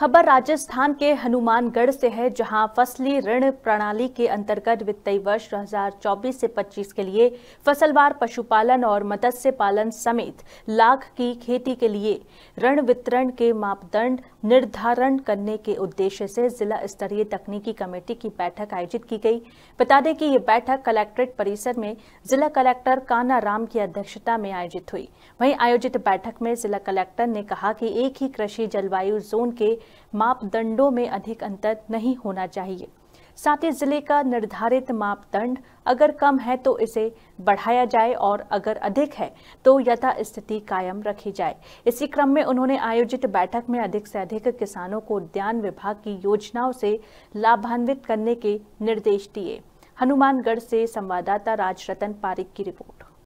खबर राजस्थान के हनुमानगढ़ से है जहां फसली ऋण प्रणाली के अंतर्गत वित्तीय वर्ष 2024 से 25 के लिए फसलवार पशुपालन और मत्स्य पालन समेत लाख की खेती के लिए ऋण वितरण के मापदंड निर्धारण करने के उद्देश्य से जिला स्तरीय तकनीकी कमेटी की बैठक आयोजित की गई बता दें कि ये बैठक कलेक्ट्रेट परिसर में जिला कलेक्टर काना राम की अध्यक्षता में आयोजित हुई वहीं आयोजित बैठक में जिला कलेक्टर ने कहा कि एक ही कृषि जलवायु जोन के मापदंडों में अधिक अंतर नहीं होना चाहिए साथ ही जिले का निर्धारित मापदंड अगर कम है तो इसे बढ़ाया जाए और अगर अधिक है तो यथास्थिति कायम रखी जाए इसी क्रम में उन्होंने आयोजित बैठक में अधिक से अधिक किसानों को उद्यान विभाग की योजनाओं से लाभान्वित करने के निर्देश दिए हनुमानगढ़ से संवाददाता राजरतन पारिक की रिपोर्ट